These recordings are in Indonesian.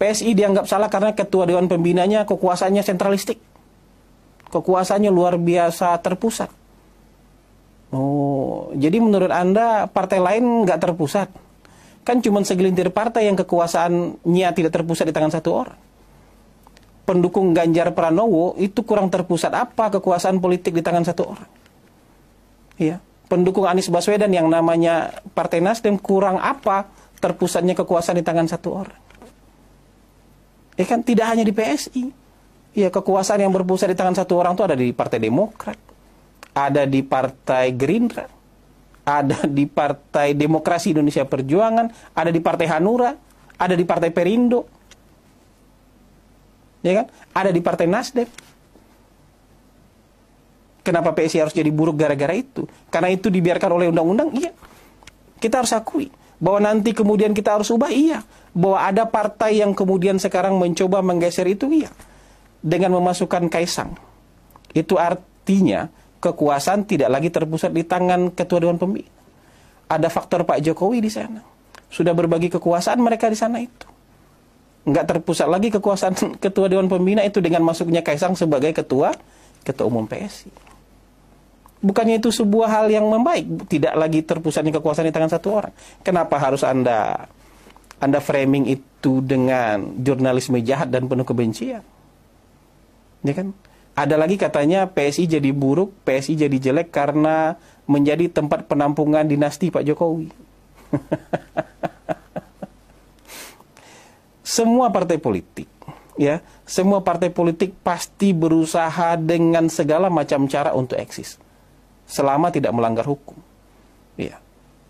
PSI dianggap salah karena ketua dewan pembinanya kekuasaannya sentralistik. Kekuasaannya luar biasa terpusat. Oh, jadi menurut Anda partai lain nggak terpusat? Kan cuma segelintir partai yang kekuasaannya tidak terpusat di tangan satu orang. Pendukung Ganjar Pranowo itu kurang terpusat apa kekuasaan politik di tangan satu orang? Iya. Pendukung Anies Baswedan yang namanya Partai Nasdem kurang apa terpusatnya kekuasaan di tangan satu orang? Ya kan tidak hanya di PSI. Ya kekuasaan yang berpusat di tangan satu orang itu ada di Partai Demokrat, ada di Partai Gerindra, ada di Partai Demokrasi Indonesia Perjuangan, ada di Partai Hanura, ada di Partai Perindo. Ya kan? Ada di Partai Nasdem. Kenapa PSI harus jadi buruk gara-gara itu? Karena itu dibiarkan oleh undang-undang? Iya. Kita harus akui bahwa nanti kemudian kita harus ubah, iya. Bahwa ada partai yang kemudian sekarang mencoba menggeser itu, iya. Dengan memasukkan Kaisang. Itu artinya kekuasaan tidak lagi terpusat di tangan Ketua Dewan Pembina. Ada faktor Pak Jokowi di sana. Sudah berbagi kekuasaan mereka di sana itu nggak terpusat lagi kekuasaan ketua dewan pembina itu dengan masuknya Kaisang sebagai ketua ketua umum PSI bukannya itu sebuah hal yang membaik tidak lagi terpusatnya kekuasaan di tangan satu orang kenapa harus anda anda framing itu dengan jurnalisme jahat dan penuh kebencian ya kan ada lagi katanya PSI jadi buruk PSI jadi jelek karena menjadi tempat penampungan dinasti Pak Jokowi semua partai politik ya semua partai politik pasti berusaha dengan segala macam cara untuk eksis selama tidak melanggar hukum. Ya.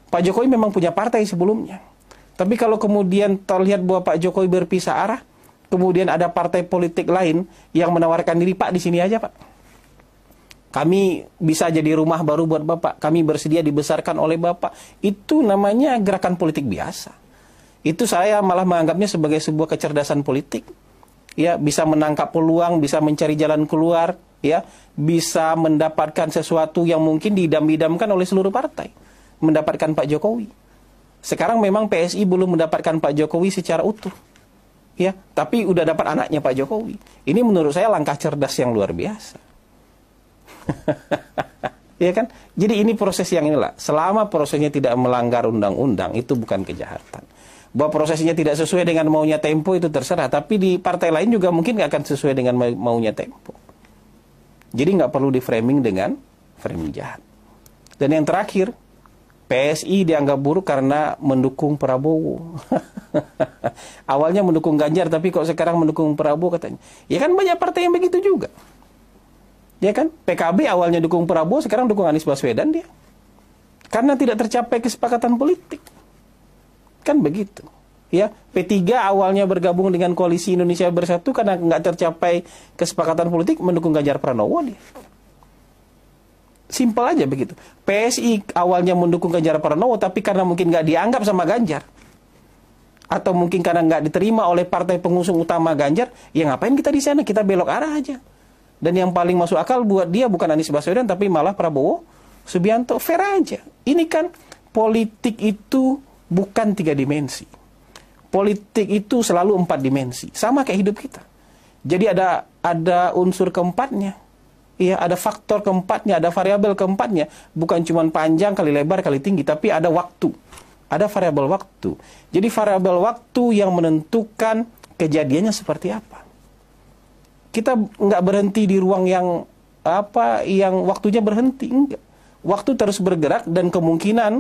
Pak Jokowi memang punya partai sebelumnya. Tapi kalau kemudian terlihat bahwa Pak Jokowi berpisah arah, kemudian ada partai politik lain yang menawarkan diri, Pak di sini aja Pak. Kami bisa jadi rumah baru buat Bapak, kami bersedia dibesarkan oleh Bapak. Itu namanya gerakan politik biasa. Itu saya malah menganggapnya sebagai sebuah kecerdasan politik. Ya, bisa menangkap peluang, bisa mencari jalan keluar, ya bisa mendapatkan sesuatu yang mungkin didam-idamkan oleh seluruh partai mendapatkan Pak Jokowi sekarang memang PSI belum mendapatkan Pak Jokowi secara utuh ya tapi udah dapat anaknya Pak Jokowi ini menurut saya langkah cerdas yang luar biasa ya kan jadi ini proses yang inilah selama prosesnya tidak melanggar undang-undang itu bukan kejahatan bahwa prosesnya tidak sesuai dengan maunya tempo itu terserah tapi di partai lain juga mungkin nggak akan sesuai dengan maunya tempo jadi nggak perlu di framing dengan framing jahat. Dan yang terakhir, PSI dianggap buruk karena mendukung Prabowo. Awalnya mendukung Ganjar, tapi kok sekarang mendukung Prabowo katanya. Ya kan banyak partai yang begitu juga. Ya kan? PKB awalnya dukung Prabowo, sekarang dukung Anies Baswedan dia. Karena tidak tercapai kesepakatan politik. Kan begitu ya P3 awalnya bergabung dengan koalisi Indonesia Bersatu karena nggak tercapai kesepakatan politik mendukung Ganjar Pranowo nih, Simpel aja begitu. PSI awalnya mendukung Ganjar Pranowo tapi karena mungkin nggak dianggap sama Ganjar atau mungkin karena nggak diterima oleh partai pengusung utama Ganjar, ya ngapain kita di sana? Kita belok arah aja. Dan yang paling masuk akal buat dia bukan Anies Baswedan tapi malah Prabowo Subianto. Fair aja. Ini kan politik itu bukan tiga dimensi politik itu selalu empat dimensi, sama kayak hidup kita. Jadi ada ada unsur keempatnya. Iya, ada faktor keempatnya, ada variabel keempatnya, bukan cuma panjang kali lebar kali tinggi, tapi ada waktu. Ada variabel waktu. Jadi variabel waktu yang menentukan kejadiannya seperti apa. Kita nggak berhenti di ruang yang apa yang waktunya berhenti enggak. Waktu terus bergerak dan kemungkinan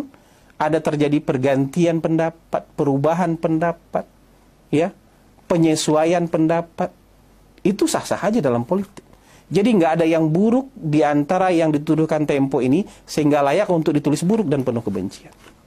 ada terjadi pergantian pendapat, perubahan pendapat, ya, penyesuaian pendapat. Itu sah-sah aja dalam politik. Jadi nggak ada yang buruk di antara yang dituduhkan Tempo ini sehingga layak untuk ditulis buruk dan penuh kebencian.